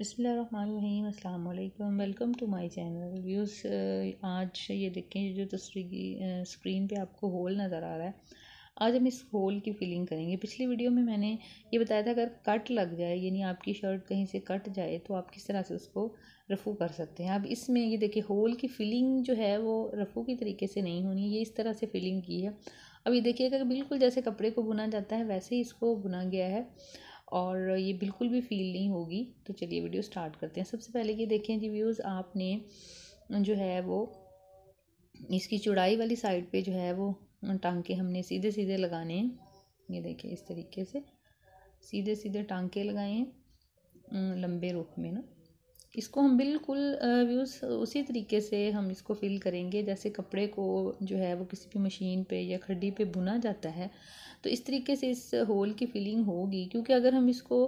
बसमीम अल्लाम welcome to my channel views आज ये देखें जो तस्वीर स्क्रीन पे आपको होल नज़र आ रहा है आज हम इस होल की फिलिंग करेंगे पिछली वीडियो में मैंने ये बताया था अगर कट लग जाए यानी आपकी शर्ट कहीं से कट जाए तो आप किस तरह से उसको रफ़ू कर सकते हैं अब इसमें ये देखिए होल की फिलिंग जो है वो रफ़ू की तरीके से नहीं होनी ये इस तरह से फिलिंग की है अब ये देखिए अगर बिल्कुल जैसे कपड़े को बुना जाता है वैसे ही इसको बुना गया है और ये बिल्कुल भी फील नहीं होगी तो चलिए वीडियो स्टार्ट करते हैं सबसे पहले ये देखें जी व्यूज़ आपने जो है वो इसकी चौड़ाई वाली साइड पे जो है वो टांके हमने सीधे सीधे लगाने हैं ये देखिए इस तरीके से सीधे सीधे टांके लगाए हैं लंबे रुख में ना इसको हम बिल्कुल व्यूज़ उसी तरीके से हम इसको फिल करेंगे जैसे कपड़े को जो है वो किसी भी मशीन पे या खड्डी पे बुना जाता है तो इस तरीके से इस होल की फिलिंग होगी क्योंकि अगर हम इसको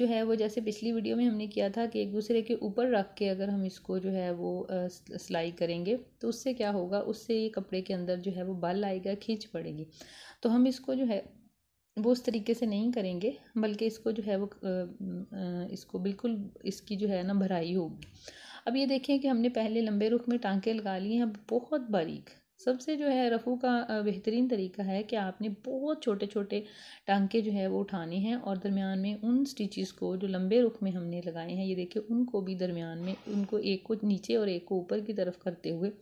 जो है वो जैसे पिछली वीडियो में हमने किया था कि एक दूसरे के ऊपर रख के अगर हम इसको जो है वो सिलाई करेंगे तो उससे क्या होगा उससे ये कपड़े के अंदर जो है वो बल आएगा खींच पड़ेगी तो हम इसको जो है वो उस तरीके से नहीं करेंगे बल्कि इसको जो है वो इसको बिल्कुल इसकी जो है ना भराई होगी अब ये देखें कि हमने पहले लंबे रुख में टांके लगा लिए हैं बहुत बारीक सबसे जो है रफ़ू का बेहतरीन तरीका है कि आपने बहुत छोटे छोटे टांके जो है वो उठाने हैं और दरमियान में उन स्टिचेस को जो लंबे रुख में हमने लगाए हैं ये देखिए उनको भी दरमियान में उनको एक को नीचे और एक को ऊपर की तरफ करते हुए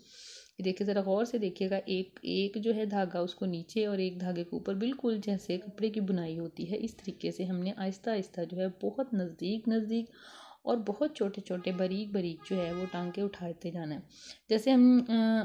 देखिए ज़रा गौर से देखिएगा एक एक जो है धागा उसको नीचे और एक धागे के ऊपर बिल्कुल जैसे कपड़े की बुनाई होती है इस तरीके से हमने आहिस्ता आहिस्ता जो है बहुत नज़दीक नज़दीक और बहुत छोटे छोटे बारीक बारीक जो है वो टांके उठाते जाना है जैसे हम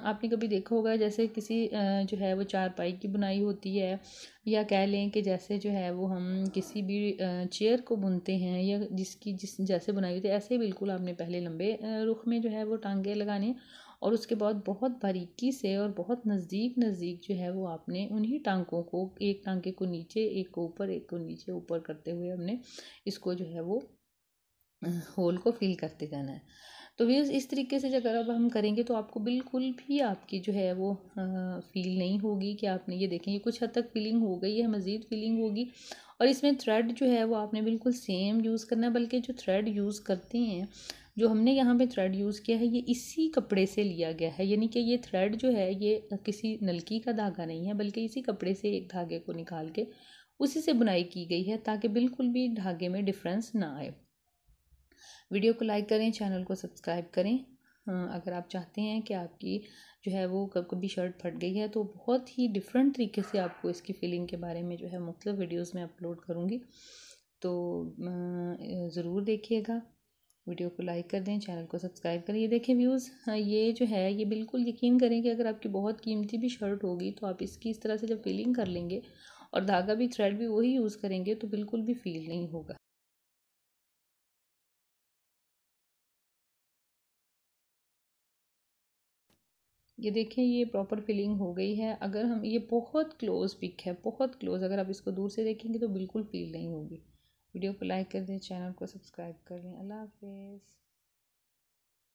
आपने कभी देखा होगा जैसे किसी जो है वो चारपाई की बुनाई होती है या कह लें कि जैसे जो है वो हम किसी भी चेयर को बुनते हैं या जिसकी जिस जैसे बुनाई होती है ऐसे बिल्कुल आपने पहले लंबे रुख में जो है वो टांगे लगाने और उसके बाद बहुत बारीकी से और बहुत नज़दीक नज़दीक जो है वो आपने उन्हीं टांकों को एक टांके को नीचे एक को ऊपर एक को नीचे ऊपर करते हुए हमने इसको जो है वो होल को फिल करते जाना है तो व्यूज़ इस तरीके से अगर अब हम करेंगे तो आपको बिल्कुल भी आपकी जो है वो फील नहीं होगी कि आपने ये देखें ये कुछ हद तक फीलिंग हो गई है मज़ीद फीलिंग होगी और इसमें थ्रेड जो है वो आपने बिल्कुल सेम यूज़ करना है बल्कि जो थ्रेड यूज़ करते हैं जो हमने यहाँ पे थ्रेड यूज़ किया है ये इसी कपड़े से लिया गया है यानी कि ये थ्रेड जो है ये किसी नलकी का धागा नहीं है बल्कि इसी कपड़े से एक धागे को निकाल के उसी से बुनाई की गई है ताकि बिल्कुल भी धागे में डिफरेंस ना आए वीडियो को लाइक करें चैनल को सब्सक्राइब करें हाँ, अगर आप चाहते हैं कि आपकी जो है वो कब कभी शर्ट फट गई है तो बहुत ही डिफरेंट तरीके से आपको इसकी फीलिंग के बारे में जो है मुख्तु वीडियोज़ में अपलोड करूँगी तो ज़रूर देखिएगा वीडियो को लाइक कर दें चैनल को सब्सक्राइब करें ये देखें व्यूज़ हाँ, ये जो है ये बिल्कुल यकीन करें कि अगर आपकी बहुत कीमती भी शर्ट होगी तो आप इसकी इस तरह से जब फीलिंग कर लेंगे और धागा भी थ्रेड भी वही यूज़ करेंगे तो बिल्कुल भी फील नहीं होगा ये देखें ये प्रॉपर फिलिंग हो गई है अगर हम ये बहुत क्लोज़ पिक है बहुत क्लोज़ अगर आप इसको दूर से देखेंगे तो बिल्कुल फील नहीं होगी वीडियो को लाइक कर दें चैनल को सब्सक्राइब कर लें अल्लाह हाफिज़